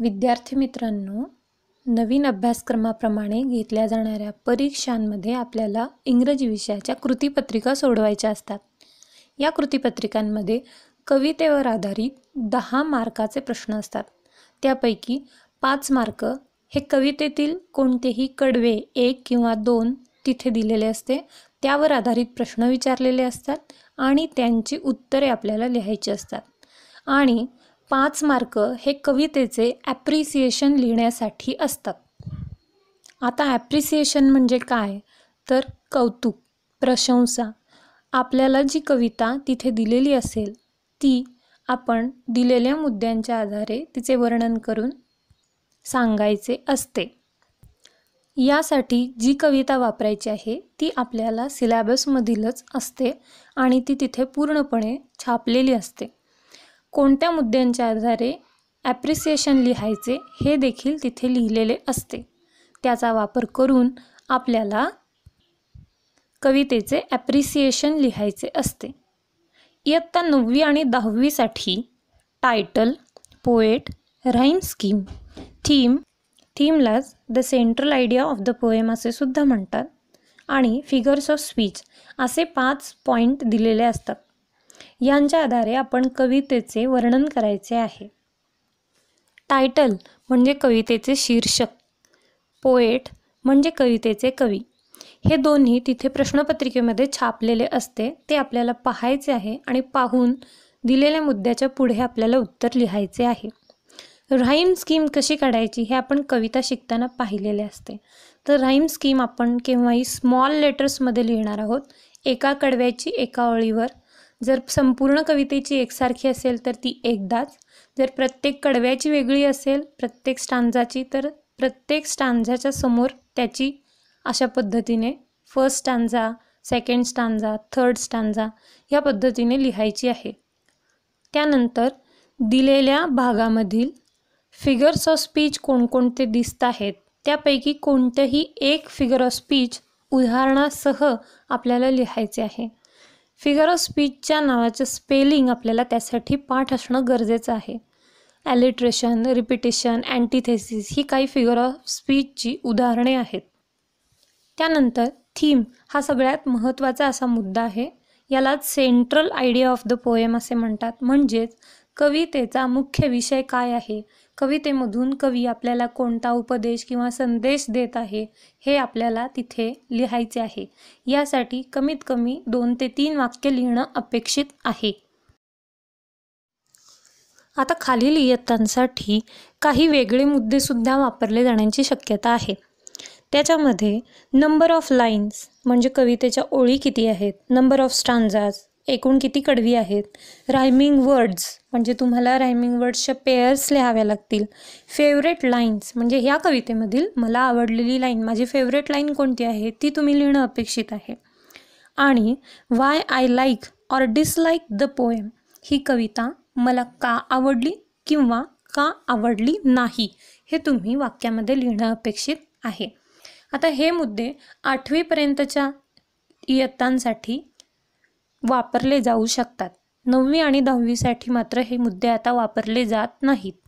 विद्यार्थी मित्रांनो नवीन अभ्यासक्रमाप्रमाणे घेतल्या जाणाऱ्या परीक्षांमध्ये आपल्याला इंग्रजी विषयाच्या कृतीपत्रिका सोडवायच्या असतात या कृतीपत्रिकांमध्ये कवितेवर आधारित दहा मार्काचे प्रश्न असतात त्यापैकी पाच मार्क हे कवितेतील कोणतेही कडवे एक किंवा दोन तिथे दिलेले असते त्यावर आधारित प्रश्न विचारलेले असतात आणि त्यांची उत्तरे आपल्याला लिहायची असतात आणि पाच मार्क हे कवितेचे ॲप्रिसिएशन लिहिण्यासाठी असतात आता ॲप्रिसिएशन म्हणजे काय तर कौतुक प्रशंसा आपल्याला जी कविता तिथे दिलेली असेल ती आपण दिलेल्या मुद्द्यांच्या आधारे तिचे वर्णन करून सांगायचे असते यासाठी जी कविता वापरायची आहे ती आपल्याला सिलॅबसमधीलच असते आणि ती तिथे पूर्णपणे छापलेली असते कोणत्या मुद्द्यांच्या आधारे ॲप्रिसिएशन लिहायचे हे देखील तिथे लिहिलेले असते त्याचा वापर करून आपल्याला कवितेचे ॲप्रिसिएशन लिहायचे असते इयत्ता नववी आणि दहावीसाठी title poet rhyme scheme theme थीमलाच the central idea of the poem असे सुद्धा म्हणतात आणि फिगर्स ऑफ स्पीच असे पाच पॉईंट दिलेले असतात यांच्या आधारे आपण कवितेचे वर्णन करायचे आहे टायटल म्हणजे कवितेचे शीर्षक पोएट म्हणजे कवितेचे कवी हे दोन्ही तिथे प्रश्नपत्रिकेमध्ये छापलेले असते ते आपल्याला पाहायचे आहे आणि पाहून दिलेल्या मुद्द्याच्या पुढे आपल्याला उत्तर लिहायचे आहे राईम स्कीम कशी काढायची हे आपण कविता शिकताना पाहिलेले असते तर राईम स्कीम आपण केव्हाही स्मॉल लेटर्समध्ये लिहिणार आहोत एका कडव्याची एका ओळीवर जर संपूर्ण कवितेची एकसारखी असेल तर ती एकदाच जर प्रत्येक कडव्याची वेगळी असेल प्रत्येक स्टांजाची तर प्रत्येक स्टांजाच्या समोर त्याची अशा पद्धतीने first stanza second stanza third stanza ह्या पद्धतीने लिहायची आहे त्यानंतर दिलेल्या भागामधील फिगर्स ऑफ स्पीच कोणकोणते दिसत आहेत त्यापैकी कोणतंही एक फिगर ऑफ स्पीच उदाहरणासह आपल्याला लिहायचे आहे फिगर ऑफ स्पीचच्या नावाचं स्पेलिंग आपल्याला त्यासाठी पाठ असणं गरजेचं आहे ॲलिट्रेशन रिपिटेशन अँटीथेसिस ही काही फिगर ऑफ स्पीचची उदाहरणे आहेत त्यानंतर थीम हा सगळ्यात महत्त्वाचा असा मुद्दा आहे यालाच central idea of the poem असे म्हणतात म्हणजेच कवितेचा मुख्य विषय काय आहे कवितेमधून कवी आपल्याला कोणता उपदेश किंवा संदेश देत आहे हे आपल्याला तिथे लिहायचे आहे यासाठी कमीत कमी दोन ते तीन वाक्य लिहिणं अपेक्षित आहे आता खालील इयत्तांसाठी काही वेगळे मुद्देसुद्धा वापरले जाण्याची शक्यता आहे त्याच्यामध्ये नंबर ऑफ लाईन्स म्हणजे कवितेच्या ओळी किती आहेत नंबर ऑफ स्टांजाज एकूण किती कडवी आहेत रायमिंग वर्ड्स म्हणजे तुम्हाला रायमिंग वर्ड्सच्या पेयर्स लिहाव्या लागतील फेवरेट लाईन्स म्हणजे ह्या कवितेमधील मला आवडलेली लाईन माझी फेवरेट लाईन कोणती आहे ती तुम्ही लिहिणं अपेक्षित आहे आणि why I like or dislike the poem ही कविता मला का आवडली किंवा का आवडली नाही हे तुम्ही वाक्यामध्ये लिहिणं अपेक्षित आहे आता हे मुद्दे आठवीपर्यंतच्या इयत्तांसाठी वापरले जाऊ शकतात नववी आणि दहावीसाठी मात्र हे मुद्दे आता वापरले जात नाहीत